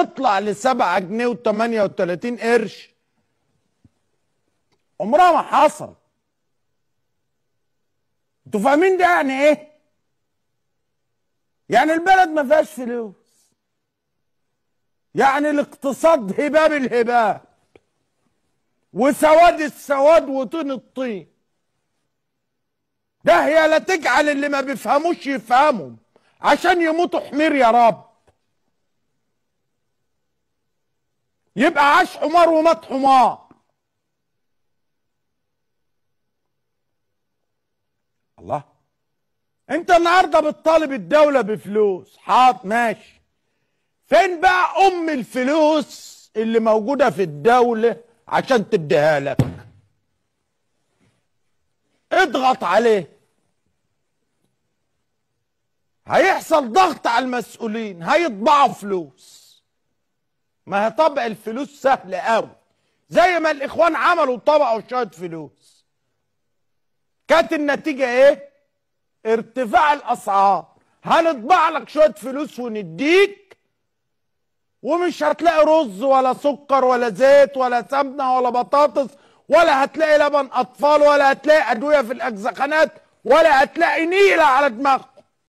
اطلع ل 7 جنيه و38 قرش عمرها ما حصل انتوا فاهمين ده يعني ايه يعني البلد ما فيهاش فلوس يعني الاقتصاد هباب الهباب وسواد السواد وطين الطين ده هي لا تجعل اللي ما بيفهموش يفهمهم عشان يموتوا حمير يا رب يبقى عاش حمار ومات حمار الله انت النهارده بتطالب الدوله بفلوس حاط ماشي فين بقى ام الفلوس اللي موجوده في الدوله عشان تديها لك اضغط عليه هيحصل ضغط على المسؤولين هيطبعوا فلوس ما هي طبع الفلوس سهل قوي زي ما الاخوان عملوا طبعوا شويه فلوس كانت النتيجه ايه ارتفاع الاسعار هنطبع لك شويه فلوس ونديك ومش هتلاقي رز ولا سكر ولا زيت ولا سمنه ولا بطاطس ولا هتلاقي لبن اطفال ولا هتلاقي ادويه في الاجزخانات ولا هتلاقي نيله على دماغك